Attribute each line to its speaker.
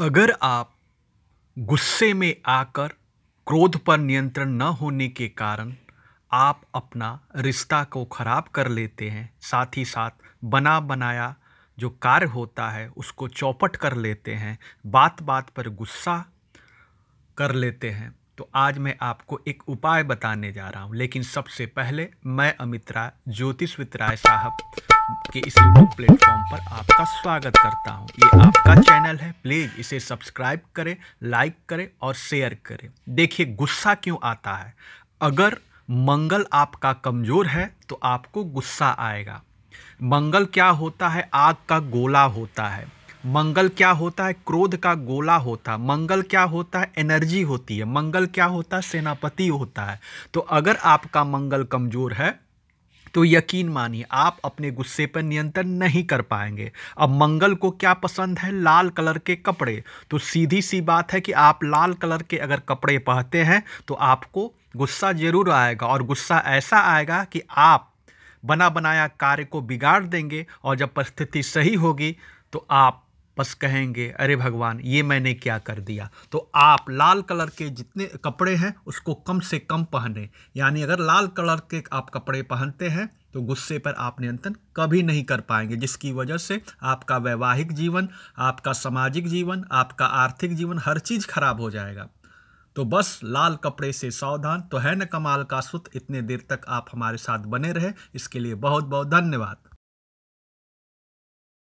Speaker 1: अगर आप गुस्से में आकर क्रोध पर नियंत्रण न होने के कारण आप अपना रिश्ता को ख़राब कर लेते हैं साथ ही साथ बना बनाया जो कार्य होता है उसको चौपट कर लेते हैं बात बात पर गुस्सा कर लेते हैं तो आज मैं आपको एक उपाय बताने जा रहा हूँ लेकिन सबसे पहले मैं अमित राय ज्योतिष राय साहब के इस यूट्यूब प्लेटफॉर्म पर आपका स्वागत करता हूं। ये आपका चैनल है प्लीज़ इसे सब्सक्राइब करें लाइक करें और शेयर करें देखिए गुस्सा क्यों आता है अगर मंगल आपका कमज़ोर है तो आपको गुस्सा आएगा मंगल क्या होता है आग का गोला होता है मंगल क्या होता है क्रोध का गोला होता है मंगल क्या होता है एनर्जी होती है मंगल क्या होता है सेनापति होता है तो अगर आपका मंगल कमज़ोर है तो यकीन मानिए आप अपने गुस्से पर नियंत्रण नहीं कर पाएंगे अब मंगल को क्या पसंद है लाल कलर के कपड़े तो सीधी सी बात है कि आप लाल कलर के अगर कपड़े पहनते हैं तो आपको गुस्सा जरूर आएगा और गुस्सा ऐसा आएगा कि आप बना बनाया कार्य को बिगाड़ देंगे और जब परिस्थिति सही होगी तो आप बस कहेंगे अरे भगवान ये मैंने क्या कर दिया तो आप लाल कलर के जितने कपड़े हैं उसको कम से कम पहने यानी अगर लाल कलर के आप कपड़े पहनते हैं तो गुस्से पर आप नियंत्रण कभी नहीं कर पाएंगे जिसकी वजह से आपका वैवाहिक जीवन आपका सामाजिक जीवन आपका आर्थिक जीवन हर चीज़ खराब हो जाएगा तो बस लाल कपड़े से सावधान तो है न कमाल का सुत इतने देर तक आप हमारे साथ बने रहे इसके लिए बहुत बहुत धन्यवाद